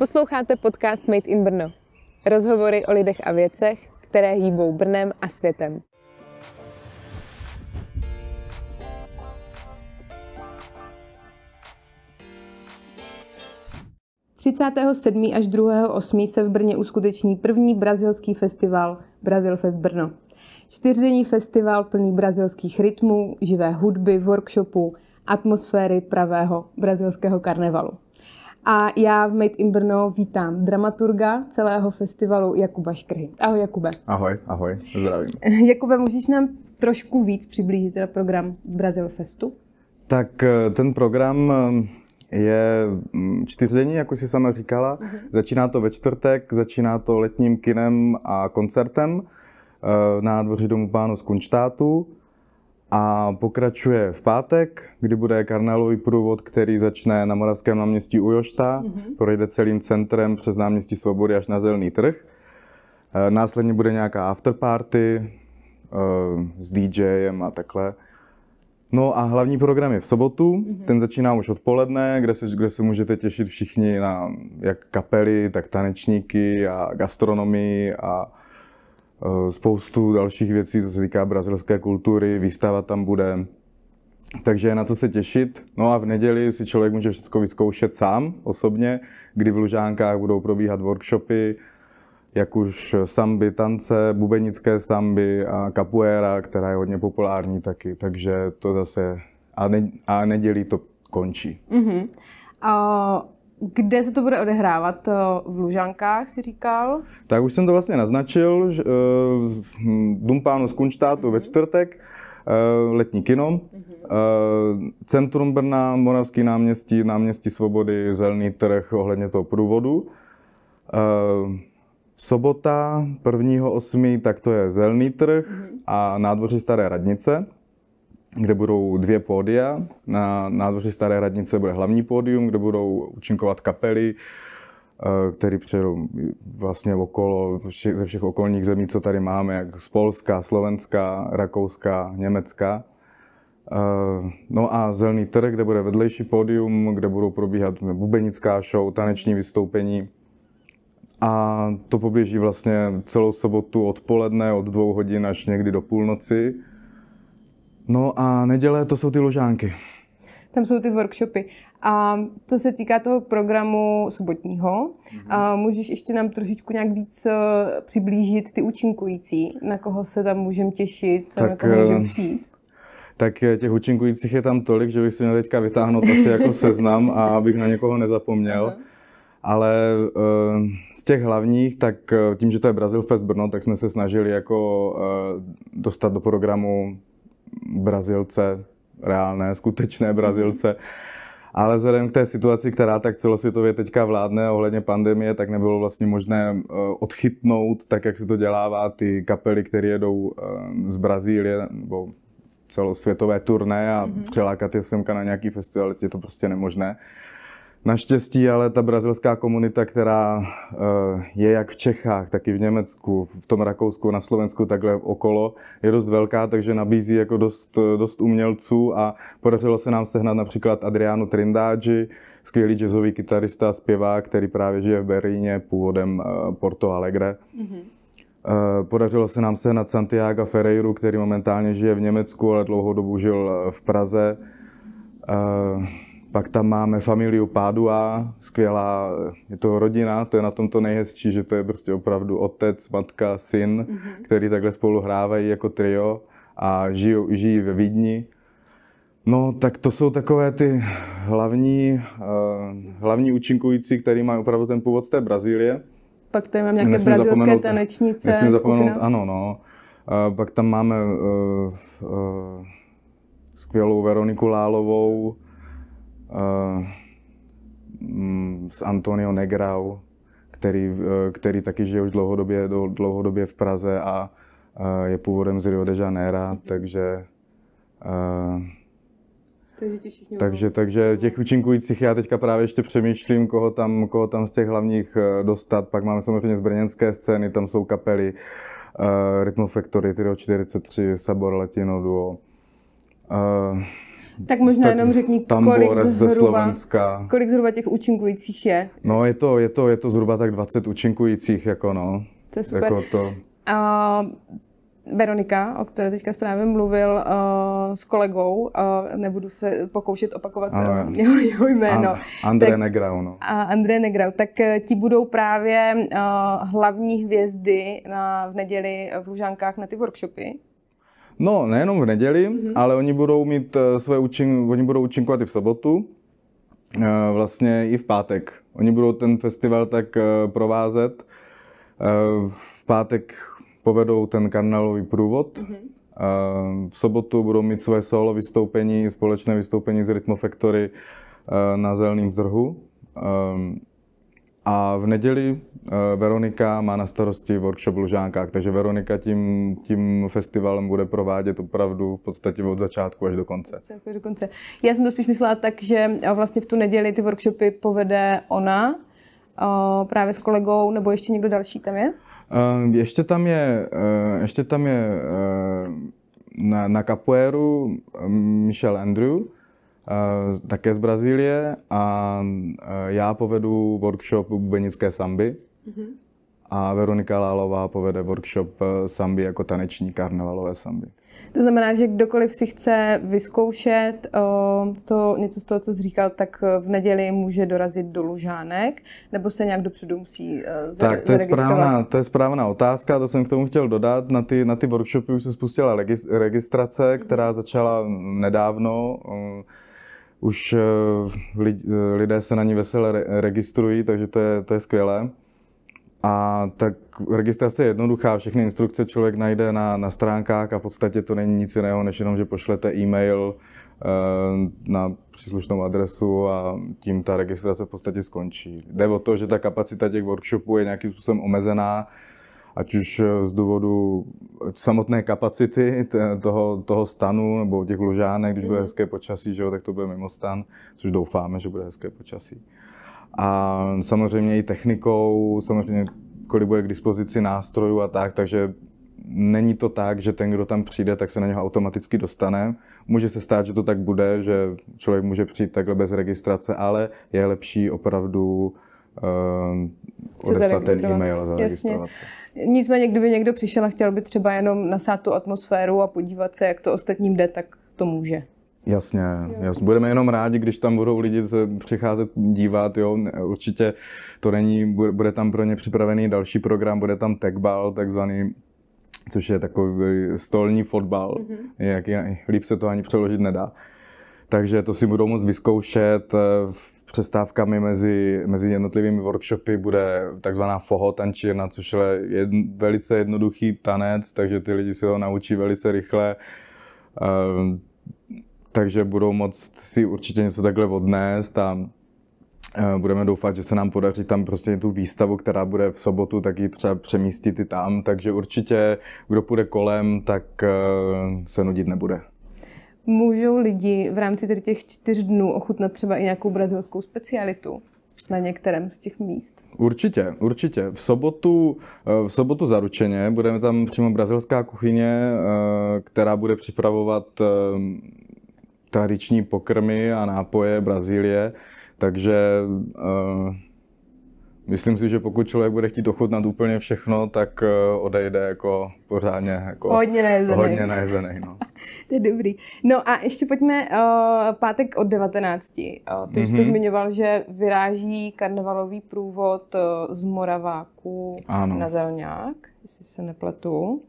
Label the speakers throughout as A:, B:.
A: Posloucháte podcast Made in Brno. Rozhovory o lidech a věcech, které hýbou Brnem a světem. ...37. až 2.8. se v Brně uskuteční první brazilský festival Brazil Fest Brno. Čtyřdenní festival plný brazilských rytmů, živé hudby, workshopů, atmosféry pravého brazilského karnevalu. A já v Made in Brno vítám dramaturga celého festivalu Jakuba Škrhy. Ahoj Jakube. Ahoj, ahoj, zdravím. Jakube, můžeš nám trošku víc přiblížit teda program Brazil Festu?
B: Tak eh, ten program eh, je mm, čtyřdenní, jako si sama říkala. Mhm. Začíná to ve čtvrtek, začíná to letním kinem a koncertem eh, na dvoři domu pánu z Kunštátu a pokračuje v pátek, kdy bude karnálový průvod, který začne na Moravském náměstí u Jošta, mm-hmm. projde celým centrem přes náměstí Svobody až na Zelený trh. Eh, následně bude nějaká afterparty eh, s DJem a takhle. No a hlavní program je v sobotu, mm-hmm. ten začíná už odpoledne, kde se, kde se můžete těšit všichni na jak kapely, tak tanečníky a gastronomii a Eh, spoustu dalších věcí, co se týká brazilské kultury, výstava tam bude. Takže je na co se těšit. No a v neděli si člověk může všechno vyzkoušet sám osobně, kdy v Lužánkách budou probíhat workshopy, jak už samby, tance, bubenické samby a capoeira, která je hodně populární taky. Takže to zase... A, ne, a nedělí to končí.
A: Mm-hmm. Uh... Kde se to bude odehrávat? V Lužankách si říkal?
B: Tak už jsem to vlastně naznačil. Že, uh, eh, Dumpánu z Kunštátu mm-hmm. ve mhm. čtvrtek, uh, letní kino, mm-hmm. uh, centrum Brna, Moravský náměstí, náměstí Svobody, zelený trh ohledně toho průvodu. Uh, sobota 1.8. tak to je Zelný trh mm-hmm. a nádvoří Staré radnice kde budou dvě pódia. Na nádvoří Staré radnice bude hlavní pódium, kde budou účinkovat kapely, eh, které přijedou vlastně okolo ze všech okolních zemí, co tady máme, jak z Polska, Slovenska, Rakouska, Německa. Eh, no a Zelený trh, kde bude vedlejší pódium, kde budou probíhat bubenická show, taneční vystoupení. A to poběží vlastně celou sobotu odpoledne od dvou hodin až někdy do půlnoci. No a neděle to jsou ty ložánky.
A: Tam jsou ty workshopy. A co se týká toho programu sobotního, mm-hmm. můžeš ještě nám trošičku nějak víc e, přiblížit ty účinkující, na koho se tam můžeme těšit, tak, na koho můžeme e, přijít?
B: Tak e, těch účinkujících je tam tolik, že bych si měl teďka vytáhnout asi jako seznam a abych na někoho nezapomněl. Ale z těch hlavních, tak tím, že to je Brazil Fest Brno, tak jsme se snažili jako dostat do programu Brazilce, reálné, skutečné Brazilce. Ale vzhledem k té situaci, která tak celosvětově teďka vládne ohledně pandemie, tak nebylo vlastně možné eh, odchytnout, tak jak se to dělává, ty kapely, které jedou eh, z Brazílie nebo celosvětové turné a mm-hmm. přelákat je semka na nějaký festival, je to prostě nemožné. Naštěstí ale ta brazilská komunita, která eh, je jak v Čechách, tak i v Německu, v tom Rakousku, na Slovensku, takhle okolo, je dost velká, takže nabízí jako dost, eh, dost umělců a podařilo se nám sehnat například Adriánu Trindáči, skvělý jazzový kytarista a zpěvák, který právě žije v Berlíně, původem eh, Porto Alegre. Mm-hmm. Podařilo se nám sehnat Santiago Ferreiru, který momentálně žije v Německu, ale dlouhou dobu žil v Praze. Mm-hmm. Pak tam máme familiu Pádua, skvělá, je to rodina, to je na tom to nejhezčí, že to je prostě opravdu otec, matka, syn, mm-hmm. který takhle spolu hrávají jako trio a žijou, žijí ve Vídni. No, tak to jsou takové ty hlavní, uh, hlavní účinkující, který mají opravdu ten původ z té Brazílie.
A: Pak tady mám nějaké nesmím brazilské tanečnice. Nesmím zapomenout, skupina.
B: ano, no. Uh, pak tam máme uh, uh, skvělou Veroniku Lálovou, Eh, mm, s Antonio Negrau, který, eh, který taky žije už dlouhodobě, dlouhodobě v Praze a eh, je původem z Rio de Janeiro, mhm. takže
A: takže, takže,
B: takže těch účinkujících já teďka právě ještě přemýšlím, koho tam, koho tam z těch hlavních dostat. Pak máme samozřejmě z brněnské scény, tam jsou kapely uh, Rhythm Factory, 43, Sabor Latino Duo. Uh,
A: tak možná tak jenom řekni, kolik zhruba, Slovenska. kolik zhruba těch účinkujících je.
B: No je to, je to, je to zhruba tak 20 účinkujících, jako no.
A: To je super. Jako to. A Veronika, o které teďka zprávě mluvil uh, s kolegou, uh, nebudu se pokoušet opakovat ano, eh, jeho, jeho jméno. Ano, André tak, Negrau. No. A André Negrau, tak ti budou právě uh, hlavní hvězdy na, v neděli v Lužánkách na ty workshopy.
B: No, nejenom v neděli, mm-hmm. ale oni budou mít eh, své účin, oni budou účinkovat i v sobotu, eh, vlastně i v pátek. Oni budou ten festival tak eh, provázet. V pátek povedou ten karnálový průvod. Mm-hmm. V sobotu budou mít své solo vystoupení, společné vystoupení z Rytmofaktory na zeleném trhu. A v neděli eh, Veronika má na starosti workshop v Lužánkách, takže Veronika tím, tím festivalem bude provádět opravdu v podstatě od začátku až do konce.
A: až do konce. Já jsem to spíš myslela tak, že eh, vlastně v tu neděli ty workshopy povede ona eh, právě s kolegou, nebo ještě někdo další tam je?
B: Ještě tam je, ještě tam je na, na kapoéru Michel Andrew, Eh, také z Brazílie a eh, já povedu workshop bubenické samby mhm. a Veronika Lálová povede workshop eh, samby
A: jako taneční karnevalové samby. To znamená, že kdokoliv si chce vyzkoušet to, něco z toho, co jsi říkal, tak v neděli může dorazit do Lužánek, nebo se nějak dopředu musí zaregistrovat? Tak to je, správná,
B: to je správná otázka, to jsem k tomu chtěl dodat. Na ty, na ty workshopy už se spustila registrace, která začala nedávno už eh, eh, lidé se na ní vesele registrují, takže to je, to je skvělé. A tak registrace je jednoduchá, všechny instrukce člověk najde na, na stránkách a v podstatě to není nic jiného, než jenom, že pošlete e-mail eh, na příslušnou adresu a tím ta registrace v podstatě skončí. Jde o to, že ta kapacita těch workshopů je nějakým způsobem omezená, ať už eh, z důvodu samotné kapacity toho, toho stanu nebo těch ložánek, když bude mhm. hezké počasí, že jo, tak to bude mimo stan, což doufáme, že bude hezké počasí. A samozřejmě i technikou, samozřejmě kolik bude k dispozici nástrojů a tak, takže není to tak, že ten, kdo tam přijde, tak se na něho automaticky dostane. Může se stát, že to tak bude, že člověk může přijít takhle bez registrace, ale je lepší opravdu uh, odeslat ten e-mail za Jasně.
A: Nicméně, kdyby někdo přišel a chtěl by třeba jenom nasát tu atmosféru a podívat se, jak to ostatním jde, tak to může.
B: Jasně, jasně, budeme jenom rádi, když tam budou lidi se přicházet dívat, jo, určitě to není, bude tam pro ně připravený další program, bude tam techball, takzvaný což je takový stolní fotbal, mm-hmm. jak líp se to ani přeložit nedá. Takže to si budou moct vyzkoušet. Eh, přestávkami mezi, mezi jednotlivými workshopy bude takzvaná foho tančírna, což je jedn, velice jednoduchý tanec, takže ty lidi se ho naučí velice rychle. Ehm, takže budou moct si určitě něco takhle odnést a ehm, budeme doufat, že se nám podaří tam prostě tu výstavu, která bude v sobotu, tak ji třeba přemístit i tam, takže určitě kdo půjde kolem, tak ehm, se nudit nebude
A: můžou lidi v rámci tedy těch čtyř dnů ochutnat třeba i nějakou brazilskou specialitu? na některém z těch míst?
B: Určitě, určitě. V sobotu, eh, v sobotu zaručeně budeme tam přímo brazilská kuchyně, eh, která bude připravovat eh, tradiční pokrmy a nápoje Brazílie, takže Myslím si, že pokud člověk bude chtít ochutnat úplně všechno, tak eh, odejde jako pořádně jako hodně najezený. Hodně najezený no.
A: to je dobrý. No a ještě pojďme o, eh, pátek od 19. Uh, eh, ty mm-hmm. už to mhm. zmiňoval, že vyráží karnevalový průvod z Moraváku ano. na Zelňák, jestli se nepletu.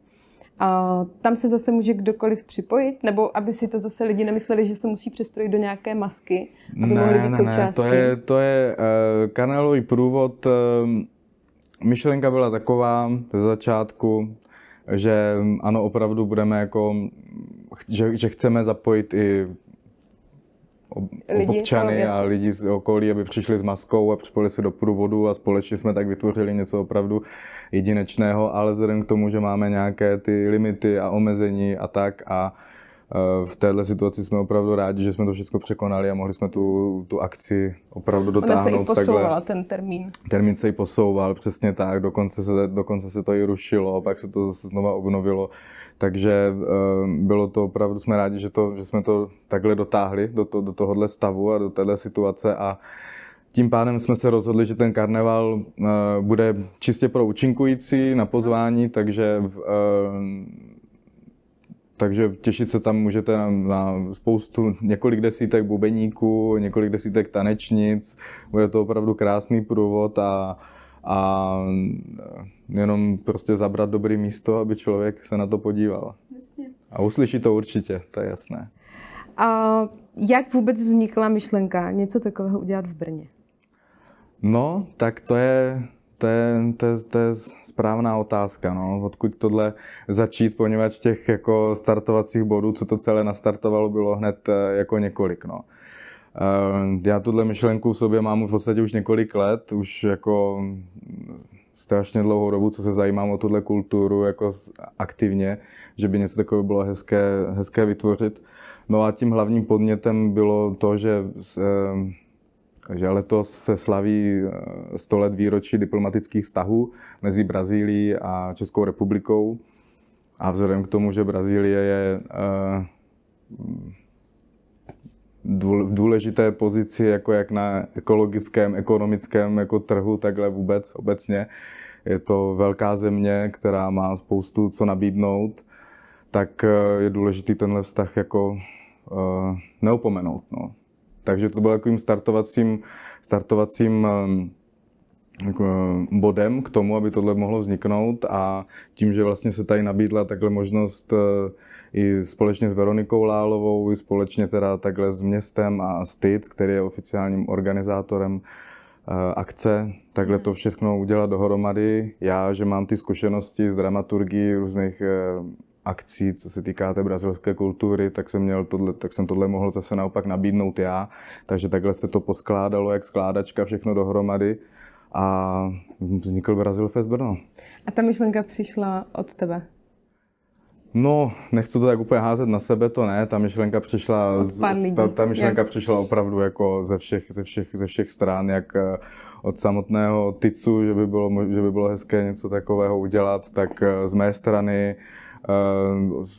A: A tam se zase může kdokoliv připojit, nebo aby si to zase lidi nemysleli, že se musí přestrojit do nějaké masky, aby ne, mohli být ne, součástí. Ne, to je,
B: to je uh, kanálový průvod. Uh, myšlenka byla taková ze začátku, že mm, ano, opravdu budeme jako, že, že chceme zapojit i ob, lidi, občany a lidi z okolí, aby přišli s maskou a připojili se do průvodu a společně jsme tak vytvořili něco opravdu jedinečného, ale vzhledem k tomu, že máme nějaké ty limity a omezení a tak a e, v této situaci jsme opravdu rádi, že jsme to všechno překonali a mohli jsme tu, tu akci opravdu dotáhnout. Ona se i posouvala takhle.
A: ten termín.
B: Termín se i posouval, přesně tak, dokonce se, dokonce se to i rušilo, pak se to zase znova obnovilo. Takže eh, bylo to opravdu, jsme rádi, že, to, že jsme to takhle dotáhli do, to, do tohohle stavu a do téhle situace a tím pádem jsme se rozhodli, že ten karneval eh, bude čistě pro účinkující na pozvání, takže eh, takže těšit se tam můžete na, spoustu, několik desítek bubeníků, několik desítek tanečnic, bude to opravdu krásný průvod a a eh, jenom prostě zabrat dobré místo, aby člověk se na to podíval. A uslyší to určitě, to je jasné.
A: A jak vůbec vznikla myšlenka něco takového udělat v Brně?
B: No, tak to je, to je, to je, to je správná otázka, no. odkud tohle začít, poněvadž těch jako startovacích bodů, co to celé nastartovalo, bylo hned eh, jako několik. No. Eh, já tuhle myšlenku v sobě mám v podstatě už několik let, už jako mm, strašně dlouhou dobu, co se zajímám o tuhle kulturu jako aktivně, že by něco takového bylo hezké, hezké vytvořit. No a tím hlavním podnětem bylo to, že, eh, že letos se slaví 100 eh, let výročí diplomatických vztahů mezi Brazílií a Českou republikou. A vzhledem k tomu, že Brazílie je důležité pozici, jako jak na ekologickém, ekonomickém jako trhu, takhle vůbec obecně. Je to velká země, která má spoustu co nabídnout, tak eh, je důležitý tenhle vztah jako eh, neopomenout. No. Takže to bylo takovým startovacím, startovacím eh, jako, bodem k tomu, aby tohle mohlo vzniknout a tím, že vlastně se tady nabídla takhle možnost i společně s Veronikou Lálovou, i společně teda takhle s městem a s TIT, který je oficiálním organizátorem eh, akce, takhle to mhm. všechno udělat dohromady. Já, že mám ty zkušenosti z dramaturgii různých eh, akcí, co se týká té brazilské kultury, tak jsem, měl tohle, tak jsem tohle mohl zase naopak nabídnout já. Takže takhle se to poskládalo jak skládačka všechno dohromady a vznikl Brazil Fest Brno.
A: A ta myšlenka přišla od tebe?
B: No, nechci to tak úplně házet na sebe, to ne. Ta myšlenka přišla, no, ta, ta myšlenka přišla opravdu jako ze všech, ze všech, ze všech stran, jak eh, od samotného Ticu, že by, bylo, že by bylo hezké něco takového udělat, tak eh, z mé strany eh,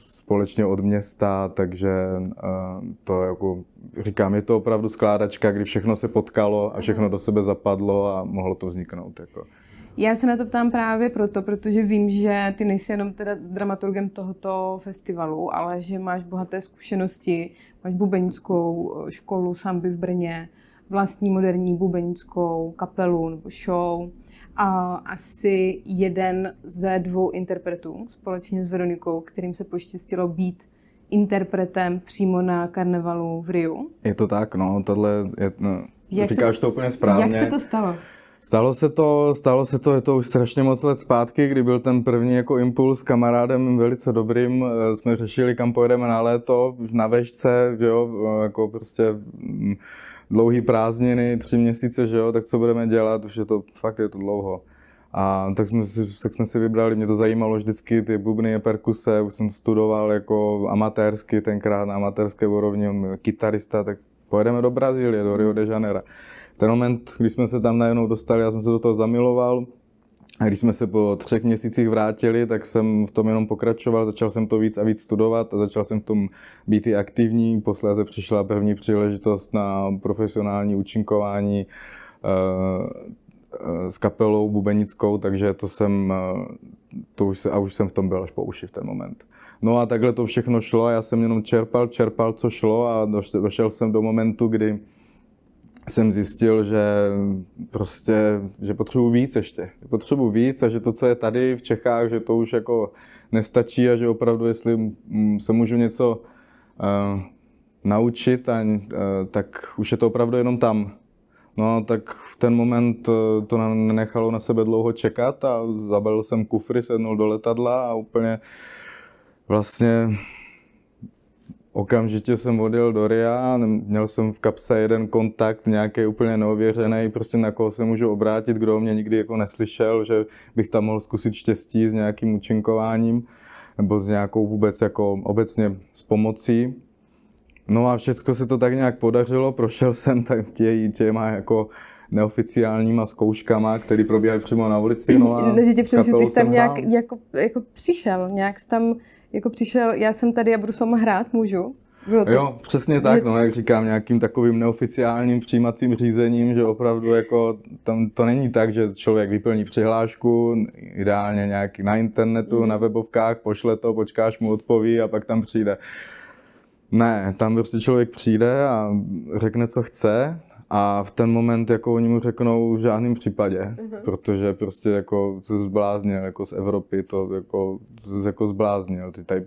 B: společně od města, takže to jako, říkám, je to opravdu skládačka, kdy všechno se potkalo a všechno mhm. do sebe zapadlo a mohlo to vzniknout. Jako.
A: Já se na to ptám právě proto, protože vím, že ty nejsi jenom teda dramaturgem tohoto festivalu, ale že máš bohaté zkušenosti, máš bubeňskou eh, školu samby v Brně, vlastní moderní bubeňskou kapelu nebo show a asi jeden ze dvou interpretů společně s Veronikou, kterým se poštěstilo být interpretem přímo na karnevalu v Riu.
B: Je to tak, no, tohle je, no, jak říkáš se, to úplně správně. Jak se to stalo? Stalo se to, stalo se to, je to už strašně moc let zpátky, kdy byl ten první jako impuls s kamarádem velice dobrým. Eh, jsme řešili, kam pojedeme na léto, na vešce, že jo, eh, jako prostě mm, dlouhý prázdniny, tři měsíce, že jo, tak co budeme dělat, už je to, fakt je to dlouho. A tak jsme, si, tak jsme si vybrali, mě to zajímalo vždycky, ty bubny a perkuse, už jsem studoval jako amatérsky, tenkrát na amatérské úrovni, kytarista, tak pojedeme do Brazílie, do Rio de Janeiro. Ten moment, když jsme se tam najednou dostali, já jsem se do toho zamiloval, a když jsme se po třech měsících vrátili, tak jsem v tom jenom pokračoval, začal jsem to víc a víc studovat a začal jsem v tom být i aktivní. Posléze přišla první příležitost na profesionální účinkování eh, eh, s kapelou bubenickou, takže to jsem, eh, to už se, a už jsem v tom byl až po uši v ten moment. No a takhle to všechno šlo a já jsem jenom čerpal, čerpal, co šlo a došel jsem do momentu, kdy jsem zjistil, že prostě, že potřebuji víc ještě. Potřebuji víc a že to, co je tady v Čechách, že to už jako nestačí a že opravdu, jestli se můžu něco uh, naučit, a, uh, tak už je to opravdu jenom tam. No tak v ten moment eh, to nenechalo na sebe dlouho čekat a zabalil jsem kufry, sednul do letadla a úplně uh, vlastně okamžitě jsem odjel do RIA, měl jsem v kapse jeden kontakt, nějaký úplně neověřený, prostě na koho se můžu obrátit, kdo mě nikdy jako neslyšel, že bych tam mohl zkusit štěstí s nějakým účinkováním nebo s nějakou vůbec jako obecně s pomocí. No a všechno se to tak nějak podařilo, prošel jsem tak tě, těma jako neoficiálníma zkouškama, které probíhají přímo na ulici. No a no, že tě přemýšlím, ty jsi tam nějak,
A: Jako, jako přišel, nějak jsi tam jako přišel, já jsem tady a budu s váma hrát, můžu? Bylo to... Jo,
B: přesně tak, no, jak říkám, nějakým takovým neoficiálním přijímacím řízením, že opravdu jako tam to není tak, že člověk vyplní přihlášku, ideálně nějak na internetu, mm. na webovkách, pošle to, počkáš mu odpoví a pak tam přijde. Ne, tam prostě člověk přijde a řekne, co chce a v ten moment jako oni mu řeknou v žádném případě, uh-huh. protože prostě jako se zbláznil, jako z Evropy to jako, jako zbláznil. Ty tady,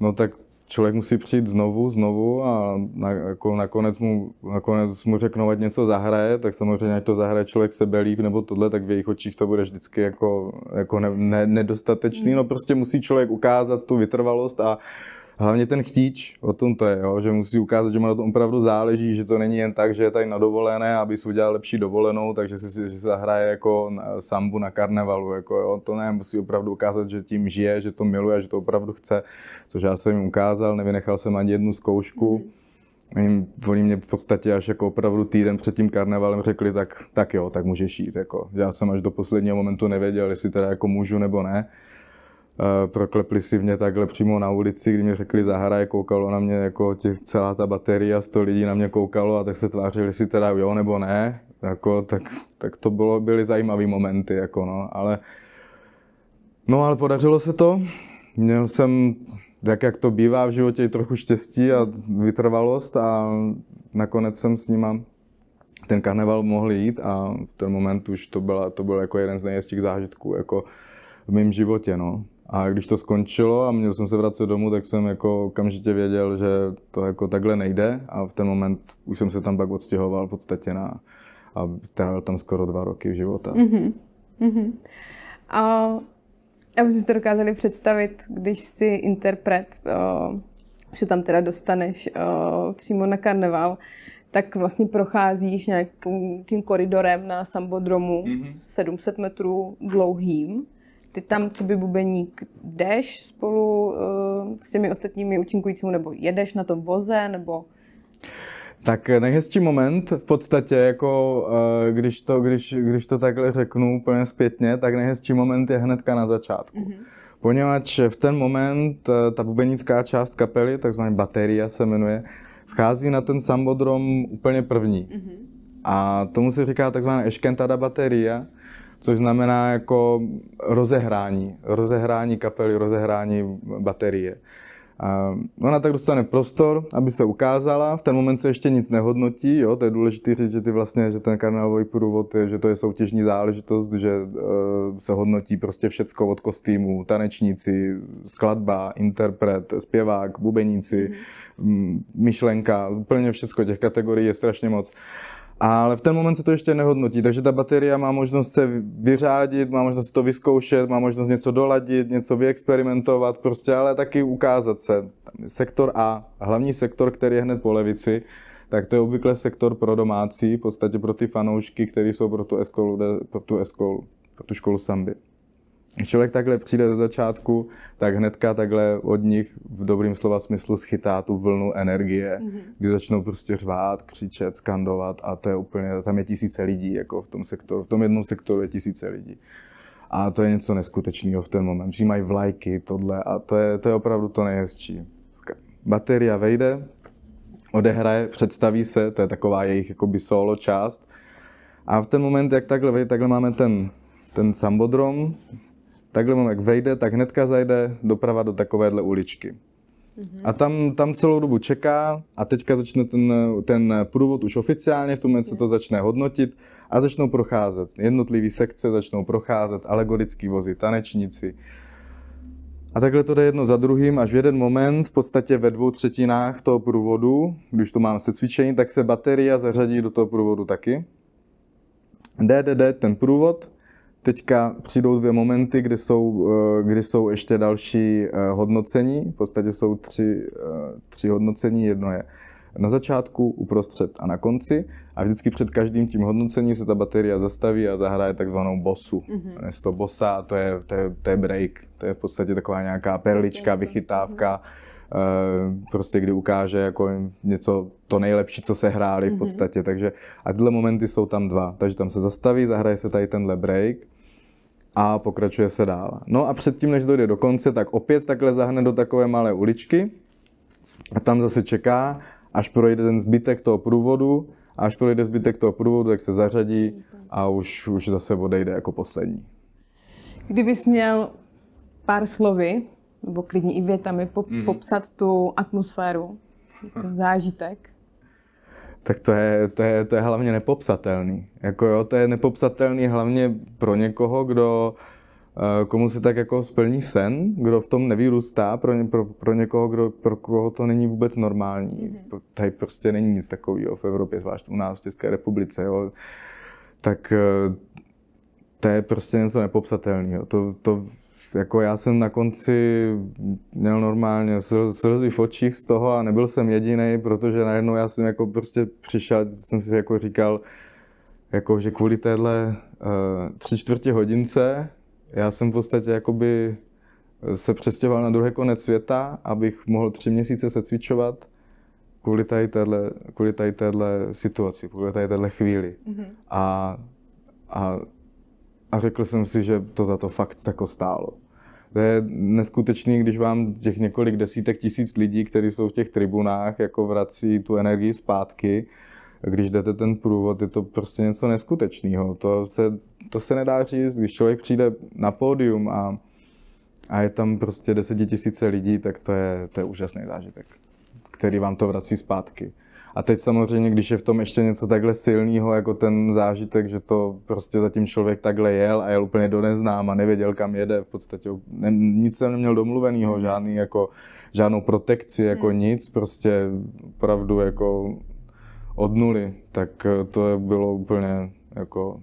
B: no tak člověk musí přijít znovu, znovu a na, jako nakonec, mu, nakonec mu řeknou, ať něco zahraje, tak samozřejmě, ať to zahraje člověk sebe líp nebo tohle, tak v jejich očích to bude vždycky jako, jako ne, ne, nedostatečný. Mhm. No prostě musí člověk ukázat tu vytrvalost a hlavně ten chtíč, o tom to je, jo? že musí ukázat, že mu na tom opravdu záleží, že to není jen tak, že je tady na dovolené, aby si udělal lepší dovolenou, takže si, že se zahraje jako sambu na karnevalu, jako jo? to ne, musí opravdu ukázat, že tím žije, že to miluje, že to opravdu chce, což já jsem jim ukázal, nevynechal jsem ani jednu zkoušku. Mhm. oni mě v podstatě až jako opravdu týden před tím karnevalem řekli, tak, tak jo, tak můžeš jít. Jako. Já jsem až do posledního momentu nevěděl, jestli teda jako můžu nebo ne. Eh, proklepli si mě takhle přímo na ulici, kdy mi řekli zahraj, koukalo na mě jako těch, celá ta baterie sto lidí na mě koukalo a tak se tvářili si teda jo nebo ne, jako, tak, tak to bylo, byly zajímavé momenty, jako no, ale no ale podařilo se to, měl jsem, tak jak to bývá v životě, i trochu štěstí a vytrvalost a nakonec jsem s nima ten karneval mohl jít a v ten moment už to, byla, to byl jako jeden z nejjezdčích zážitků jako v mém životě. No. A když to skončilo a měl jsem se vracet domů, tak jsem jako okamžitě věděl, že to jako takhle nejde a v ten moment už jsem se tam pak odstěhoval v podstatě na, a trávil tam skoro dva roky života. Mm-hmm.
A: Mm-hmm. A, a si to dokázali představit, když si interpret, o, že tam teda dostaneš o, přímo na karneval, tak vlastně procházíš nějakým koridorem na sambodromu mm-hmm. 700 metrů dlouhým ty tam, co by bubeník, jdeš spolu uh, s těmi ostatními účinkujícími, nebo jedeš na tom voze, nebo...
B: Tak nejhezčí moment v podstatě, jako eh, když to, když, když to takhle řeknu úplně zpětně, tak nejhezčí moment je hnedka na začátku. Mm-hmm. Poněvadž v ten moment eh, ta bubenická část kapely, takzvaná bateria se jmenuje, vchází na ten sambodrom úplně první. Mm-hmm. A tomu se říká takzvaná eškentada bateria, což znamená jako rozehrání, rozehrání kapely, rozehrání baterie. A ona tak dostane prostor, aby se ukázala, v ten moment se ještě nic nehodnotí, jo? to je důležité říct, že, ty vlastně, že ten karnálový průvod, je, že to je soutěžní záležitost, že eh, se hodnotí prostě všecko od kostýmů, tanečníci, skladba, interpret, zpěvák, bubeníci, mhm. mm, myšlenka, úplně všecko těch kategorií je strašně moc. Ale v ten moment se to ještě nehodnotí, takže ta baterie má možnost se vyřádit, má možnost to vyzkoušet, má možnost něco doladit, něco vyexperimentovat, prostě ale taky ukázat se. Sektor A, hlavní sektor, který je hned po levici, tak to je obvykle sektor pro domácí, v podstatě pro ty fanoušky, kteří jsou pro tu, eskolu, pro tu eskolu, pro tu školu Sambi člověk takhle přijde ze začátku, tak hnedka takhle od nich v dobrým slova smyslu schytá tu vlnu energie, mm-hmm. kdy začnou prostě řvát, křičet, skandovat a to je úplně, tam je tisíce lidí, jako v tom sektoru, v tom jednom sektoru je tisíce lidí. A to je něco neskutečného v ten moment. Přijímají vlajky, tohle a to je, to je opravdu to nejhezčí. Bateria vejde, odehraje, představí se, to je taková jejich jakoby solo část. A v ten moment, jak takhle, takhle máme ten, ten sambodrom, Takhle mám, jak vejde, tak hnedka zajde doprava do takovéhle uličky. Mm-hmm. A tam, tam celou dobu čeká a teďka začne ten, ten průvod už oficiálně, v tom se to začne hodnotit a začnou procházet. Jednotlivý sekce začnou procházet, alegorický vozy, tanečníci. A takhle to jde jedno za druhým, až v jeden moment, v podstatě ve dvou třetinách toho průvodu, když to mám se cvičení, tak se baterie zařadí do toho průvodu taky. DDD, ten průvod, Teďka přijdou dvě momenty, kdy jsou, eh, kdy jsou ještě další eh, hodnocení. V podstatě jsou tři, eh, tři hodnocení. Jedno je na začátku, uprostřed a na konci. A vždycky před každým tím hodnocením se ta baterie zastaví a zahraje takzvanou bosu. Mm-hmm. to bosa, to je, to, je, to je break. To je v podstatě taková nějaká prostě, perlička, mhm. vychytávka, mm-hmm. prostě kdy ukáže jako něco to nejlepší, co se hráli v mhm. podstatě. Mm-hmm. Takže a tyhle momenty jsou tam dva. Takže tam se zastaví, zahraje se tady tenhle break a pokračuje se dál. No a předtím, než dojde do konce, tak opět takhle zahne do takové malé uličky a tam zase čeká, až projde ten zbytek toho průvodu a až projde zbytek toho průvodu, tak se zařadí a už, už zase odejde jako poslední.
A: Kdybys měl pár slovy, nebo klidně i větami, po, mm. popsat tu atmosféru, ten zážitek,
B: tak to je, to je, to je hlavně nepopsatelný. Jako jo, to je nepopsatelný hlavně pro někoho, kdo eh, komu se tak jako splní sen, kdo v tom nevyrůstá, pro, ně, pro, pro někoho, kdo, pro koho to není vůbec normální. Mm-hmm. Tady prostě není nic takového v Evropě, zvlášť u nás v České republice. Jo. Tak eh, to je prostě něco nepopsatelného. To, to jako já jsem na konci měl normálně slzy v očích z toho a nebyl jsem jediný, protože najednou já jsem jako prostě přišel, jsem si jako říkal, jako, že kvůli téhle uh, tři čtvrtě hodince já jsem v podstatě jakoby se přestěhoval na druhý konec světa, abych mohl tři měsíce se cvičovat kvůli tady téhle, kvůli tady téhle situaci, kvůli tady téhle chvíli. Mm-hmm. A, a, a řekl jsem si, že to za to fakt jako stálo. To je neskutečný, když vám těch několik desítek tisíc lidí, kteří jsou v těch tribunách, jako vrací tu energii zpátky. Když jdete ten průvod, je to prostě něco neskutečného. To se, to se nedá říct, když člověk přijde na pódium a, a je tam prostě desetitisíce lidí, tak to je, to je úžasný zážitek, který vám to vrací zpátky. A teď samozřejmě, když je v tom ještě něco takhle silného, jako ten zážitek, že to prostě zatím člověk takhle jel a jel úplně do neznáma, nevěděl, kam jede, v podstatě ne, nic jsem neměl domluveného, žádný jako, žádnou protekci, jako hmm. nic, prostě opravdu jako od nuly, tak eh, to bylo úplně jako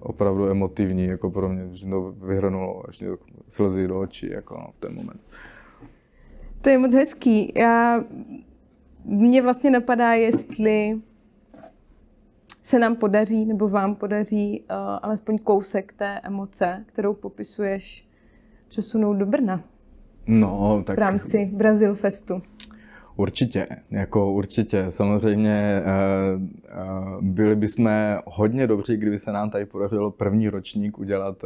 B: opravdu emotivní, jako pro mě, že to vyhrnulo až slzy do očí, jako no, v ten
A: moment. To je moc hezký. Já mě vlastně napadá, jestli se nám podaří, nebo vám podaří uh, alespoň kousek té emoce, kterou popisuješ, přesunout do Brna.
B: No, tak... V rámci
A: Brazil Festu.
B: Určitě, jako určitě. Samozřejmě eh, eh, byli bychom hodně dobří, kdyby se nám tady podařilo první ročník udělat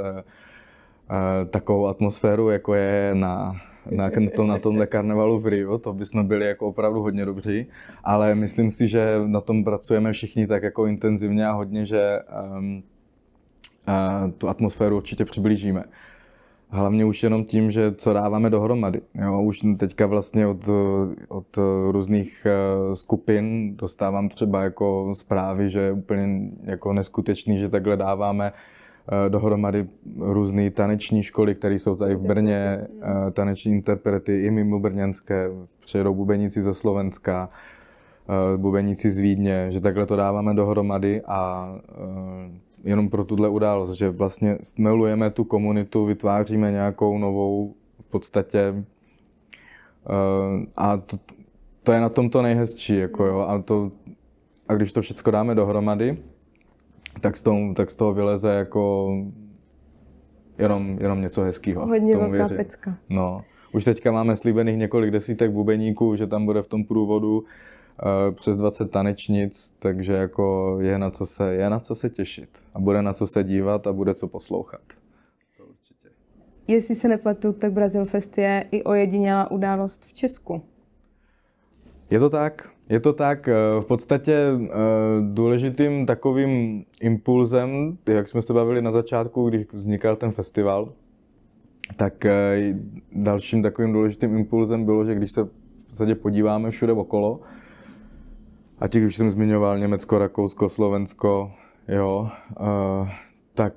B: takovou atmosféru, jako je na na, to, na tomhle karnevalu v Rio, to bychom byli jako opravdu hodně dobří, ale myslím si, že na tom pracujeme všichni tak jako intenzivně a hodně, že um, a tu atmosféru určitě přiblížíme. Hlavně už jenom tím, že co dáváme dohromady. Jo, už teďka vlastně od, od různých e, skupin dostávám třeba jako zprávy, že je úplně jako neskutečný, že takhle dáváme uh, Eh, dohromady různé taneční školy, které jsou tady v Brně, eh, no. taneční interprety i mimo brněnské, přijedou bubeníci ze Slovenska, eh, bubeníci z Vídně, že takhle to dáváme dohromady a jenom pro tuhle událost, že vlastně stmelujeme tu komunitu, vytváříme nějakou novou v podstatě a to, to je na tom to nejhezčí, jako no. jo, a to a když to všechno dáme dohromady, tak z, tom, tak z toho vyleze jako jenom, jenom něco hezkého. Hodně velká věřím. pecka. No. Už teďka máme slíbených několik desítek bubeníků, že tam bude v tom průvodu eh, přes 20 tanečnic, takže jako je na co se, je na co se těšit a bude na co se dívat a bude co poslouchat. To
A: určitě. Jestli se nepletu, tak Brazil Fest je i ojedinělá událost v Česku.
B: Je to tak. Je to tak, eh, v podstatě eh, důležitým takovým impulzem, jak jsme se bavili na začátku, když vznikal ten festival, tak eh, dalším takovým důležitým impulzem bylo, že když se v podstatě podíváme všude okolo, a těch už jsem zmiňoval, Německo, Rakousko, Slovensko, jo, tak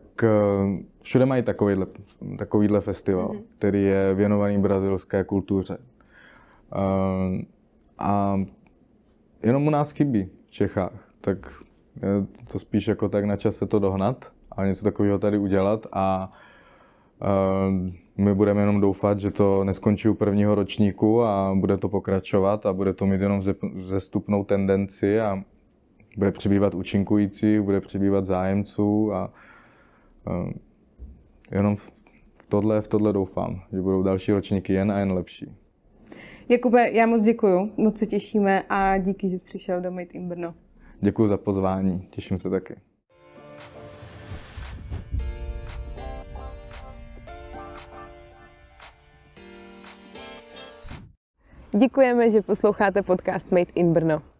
B: všude mají takovýhle, takovýhle festival, mm-hmm. který je věnovaný brazilské kultuře. A jenom u nás chybí v Čechách, tak eh, to spíš jako tak na čase to dohnat a něco takového tady udělat a eh, my budeme jenom doufat, že to neskončí u prvního ročníku a bude to pokračovat a bude to mít jenom zestupnou tendenci a bude přibývat účinkujících, bude přibývat zájemců a eh, jenom v tohle, v tohle doufám, že budou další ročníky jen a jen lepší.
A: Jakube, já moc děkuju, moc se těšíme a díky, že jsi přišel do Made in Brno.
B: Děkuji za pozvání, těším se taky.
A: Děkujeme, že posloucháte podcast Made in Brno.